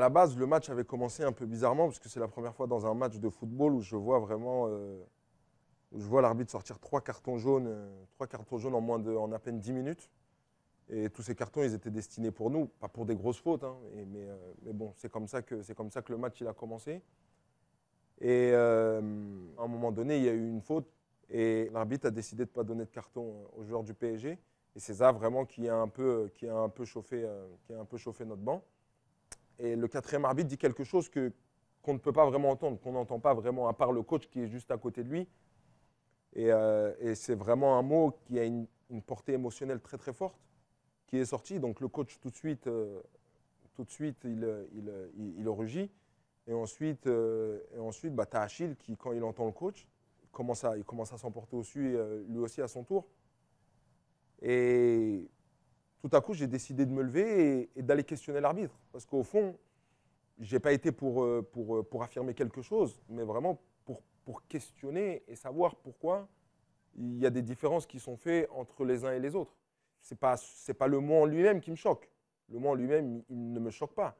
à la base, le match avait commencé un peu bizarrement, parce que c'est la première fois dans un match de football où je vois vraiment. Euh, où je vois l'arbitre sortir trois cartons jaunes, euh, trois cartons jaunes en, moins de, en à peine dix minutes. Et tous ces cartons, ils étaient destinés pour nous, pas pour des grosses fautes, hein, euh, mais, bon, c'est comme, ça que, c'est comme ça que le match il a commencé. Et à un moment donné, il y a eu une faute et l'arbitre a décidé de ne pas donner de carton aux joueurs du PSG. Et c'est ça vraiment qui a un peu, chauffé, qui a un peu chauffé notre banc. Et le quatrième arbitre dit quelque chose que, qu'on ne peut pas vraiment entendre, qu'on n'entend pas vraiment, à part le coach qui est juste à côté de lui. Et, euh, c'est vraiment un mot qui a une, portée émotionnelle très très forte, qui est sorti. Donc le coach tout de suite, euh, tout de suite il, euh, il, il, rugit. Et ensuite, et ensuite bah, tu as Achille qui, quand il entend le coach, commence à, il commence à s'emporter aussi, lui aussi à son tour. Et tout à coup, j'ai décidé de me lever et, d'aller questionner l'arbitre. Parce qu'au fond, je n'ai pas été pour, euh, pour, euh, pour, affirmer quelque chose, mais vraiment pour, pour questionner et savoir pourquoi il y a des différences qui sont faites entre les uns et les autres. Ce n'est pas, pas le mot en lui-même qui me choque. Le mot en lui-même, il ne me choque pas.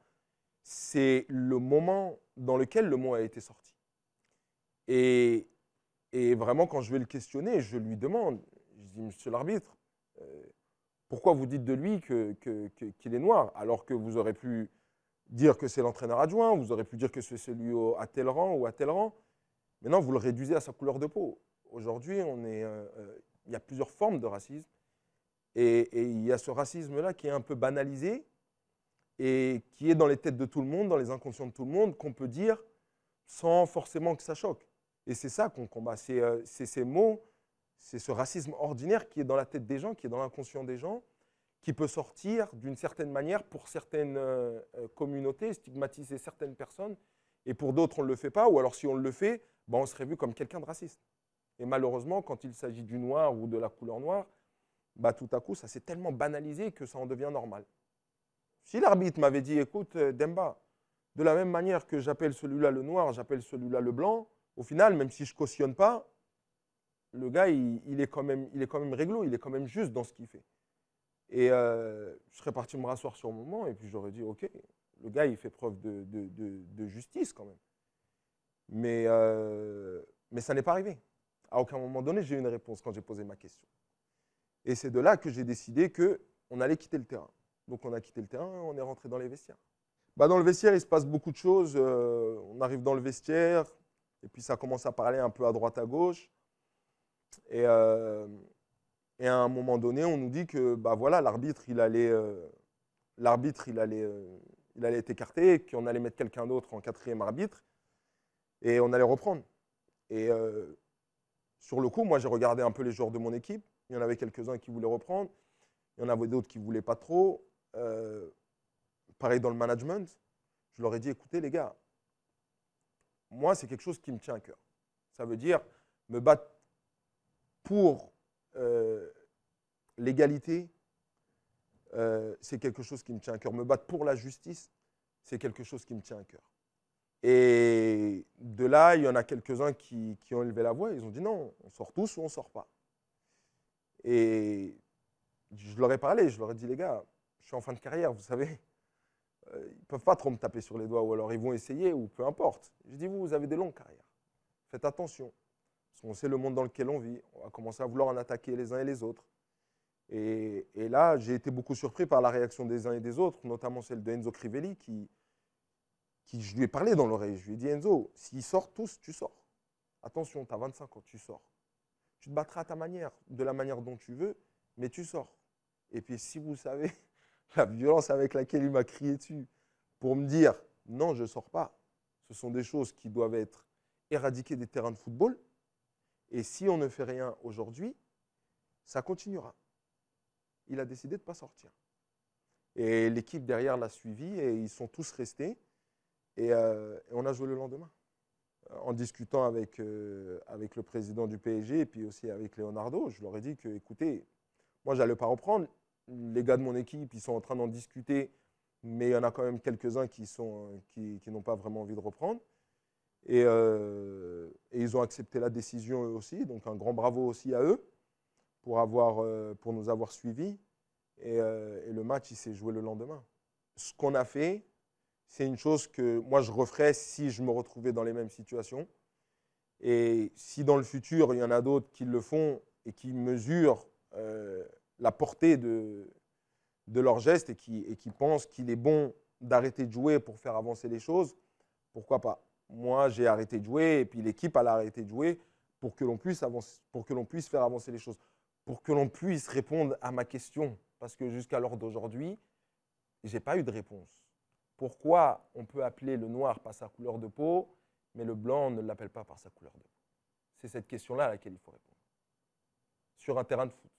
C'est le moment dans lequel le mot a été sorti. Et, vraiment, quand je vais le questionner, je lui demande, je dis, monsieur l'arbitre, euh, pourquoi vous dites de lui qu'il est noir, alors que vous aurez pu dire que c'est l'entraîneur adjoint, vous aurez pu dire que c'est celui à tel rang ou à tel rang. non, vous le réduisez à sa couleur de peau. Aujourd'hui, euh, euh, il y a plusieurs formes de racisme. Et il y a ce racisme-là qui est un peu banalisé et qui est dans les têtes de tout le monde, dans les inconscients de tout le monde, qu'on peut dire sans forcément que ça choque. Et c'est ça qu'on combat. C'est euh, ces mots c'est ce racisme ordinaire qui est dans la tête des gens, qui est dans l'inconscient des gens, qui peut sortir d'une certaine manière pour certaines euh, euh, communautés, stigmatiser certaines personnes, et pour d'autres on ne le fait pas, ou alors si on le fait, ben, on serait vu comme quelqu'un de raciste. Et malheureusement, quand il s'agit du noir ou de la couleur noire, bah, tout à coup, ça s'est tellement banalisé que ça en devient normal. Si l'arbitre m'avait dit, écoute, euh, Demba, de la même manière que j'appelle celui-là le noir, j'appelle celui-là le blanc, au final, même si je cautionne pas, le gars, il, est quand même, il est quand même réglo, il est quand même juste dans ce qu'il fait. Et euh, je serais parti me rasseoir sur un moment et puis j'aurais dit, OK, le gars, il fait preuve de, justice quand même. Euh, mais, ça n'est pas arrivé. À aucun moment donné, j'ai eu une réponse quand j'ai posé ma question. Et c'est de là que j'ai décidé qu'on allait quitter le terrain. Donc on a quitté le terrain, on est rentré dans les vestiaires. Bah, dans le vestiaire, il se passe beaucoup de choses. Euh, on arrive dans le vestiaire, et puis ça commence à parler un peu à droite, à gauche. Euh, et, à un moment donné, on nous dit que bah voilà, l'arbitre, il allait, euh, l'arbitre, il allait, euh, il allait être écarté, qu'on allait mettre quelqu'un d'autre en quatrième arbitre, et on allait reprendre. Et sur le coup, moi, j'ai regardé un peu les joueurs de mon équipe. Il y en avait quelques-uns qui voulaient reprendre. Il y en avait d'autres qui ne voulaient pas trop. pareil dans le management. Je leur ai dit, écoutez, les gars, moi, c'est quelque chose qui me tient à cœur. Ça veut dire me battre pour euh, l'égalité, euh, c'est quelque chose qui me tient à cœur. Me battre pour la justice, c'est quelque chose qui me tient à cœur. Et de là, il y en a quelques-uns qui, qui, ont élevé la voix. Ils ont dit non, on sort tous ou on sort pas. Et je leur ai parlé, je leur ai dit les gars, je suis en fin de carrière, vous savez, Ils euh, ils peuvent pas trop me taper sur les doigts ou alors ils vont essayer ou peu importe. Je dis vous, vous avez des longues carrières, faites attention. Parce qu'on sait le monde dans lequel on vit. On a commencé à vouloir en attaquer les uns et les autres. Et, là, j'ai été beaucoup surpris par la réaction des uns et des autres, notamment celle d'Enzo Enzo Crivelli, qui, qui je lui ai parlé dans l'oreille. Je lui ai dit, Enzo, s'ils sortent tous, tu sors. Attention, tu as 25 ans, tu sors. Tu te battras à ta manière, de la manière dont tu veux, mais tu sors. Et puis, si vous savez la violence avec laquelle il m'a crié dessus pour me dire, non, je ne sors pas, ce sont des choses qui doivent être éradiquées des terrains de football et si on ne fait rien aujourd'hui, ça continuera. Il a décidé de ne pas sortir. Et l'équipe derrière l'a suivi et ils sont tous restés. Et, euh, on a joué le lendemain. Euh, en discutant avec, euh, avec le président du PSG et puis aussi avec Leonardo, je leur ai dit que, écoutez, moi, je n'allais pas reprendre. Les gars de mon équipe, ils sont en train d'en discuter, mais il y en a quand même quelques-uns qui, sont, qui, n'ont pas vraiment envie de reprendre. Et et ils ont accepté la décision eux aussi. Donc un grand bravo aussi à eux pour, avoir, euh, pour nous avoir suivis. Euh, et, le match, il s'est joué le lendemain. Ce qu'on a fait, c'est une chose que moi, je referais si je me retrouvais dans les mêmes situations. Et si dans le futur, il y en a d'autres qui le font et qui mesurent euh, la portée de, de leur geste et et qui pensent qu'il est bon d'arrêter de jouer pour faire avancer les choses, pourquoi pas moi j'ai arrêté de jouer et puis l'équipe a arrêté de jouer pour que l'on puisse avancer, pour que l'on puisse faire avancer les choses, pour que l'on puisse répondre à ma question parce que jusqu'à l'heure d'aujourd'hui, j'ai pas eu de réponse. Pourquoi on peut appeler le noir par sa couleur de peau, mais le blanc on ne l'appelle pas par sa couleur de peau C'est cette question-là à laquelle il faut répondre sur un terrain de foot.